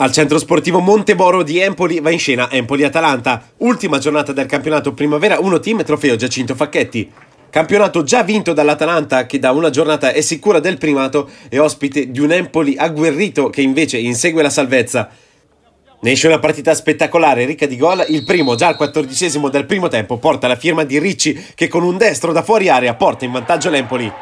Al centro sportivo Monteboro di Empoli va in scena Empoli-Atalanta, ultima giornata del campionato primavera 1 team trofeo Giacinto Facchetti. Campionato già vinto dall'Atalanta che da una giornata è sicura del primato e ospite di un Empoli agguerrito che invece insegue la salvezza. Ne esce una partita spettacolare, ricca di gol. Il primo, già al quattordicesimo del primo tempo, porta la firma di Ricci che con un destro da fuori area porta in vantaggio l'Empoli.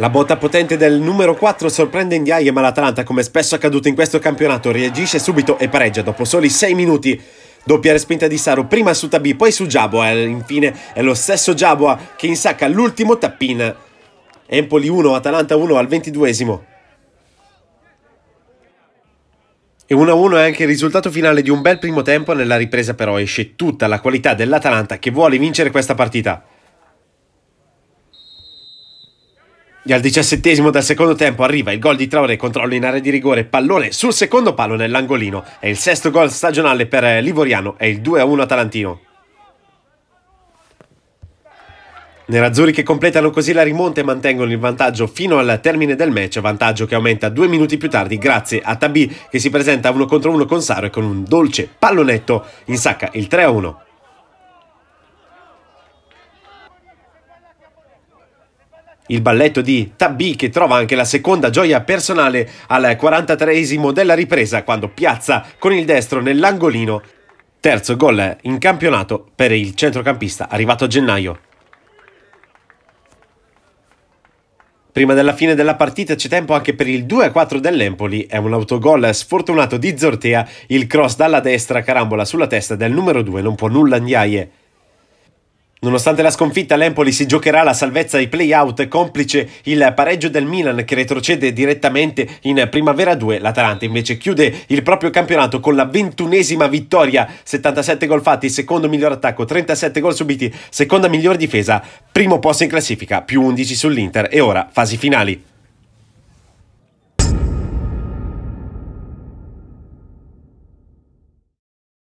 La botta potente del numero 4 sorprende in Indiaie, ma l'Atalanta, come spesso accaduto in questo campionato, reagisce subito e pareggia dopo soli 6 minuti. Doppia respinta di Saro, prima su Tabi, poi su Jaboa, e infine è lo stesso Jaboa che insacca l'ultimo tappin. Empoli 1, Atalanta 1 al 22esimo. E 1-1 è anche il risultato finale di un bel primo tempo, nella ripresa però esce tutta la qualità dell'Atalanta che vuole vincere questa partita. E al diciassettesimo del secondo tempo arriva il gol di Traoré, controllo in area di rigore, pallone sul secondo palo nell'angolino. È il sesto gol stagionale per Livoriano e il 2-1 a Tarantino. Nerazzurri che completano così la rimonta e mantengono il vantaggio fino al termine del match, vantaggio che aumenta due minuti più tardi grazie a Tabì che si presenta uno contro uno con Saro e con un dolce pallonetto in sacca il 3-1. Il balletto di Tabì che trova anche la seconda gioia personale al 43esimo della ripresa quando piazza con il destro nell'angolino. Terzo gol in campionato per il centrocampista arrivato a gennaio. Prima della fine della partita c'è tempo anche per il 2-4 dell'Empoli. È un autogol sfortunato di Zortea. Il cross dalla destra carambola sulla testa del numero 2, non può nulla Ndiaye. Nonostante la sconfitta, l'Empoli si giocherà la salvezza ai play-out, complice il pareggio del Milan che retrocede direttamente in Primavera 2. L'Atalanta invece chiude il proprio campionato con la ventunesima vittoria, 77 gol fatti, secondo miglior attacco, 37 gol subiti, seconda miglior difesa, primo posto in classifica, più 11 sull'Inter e ora fasi finali.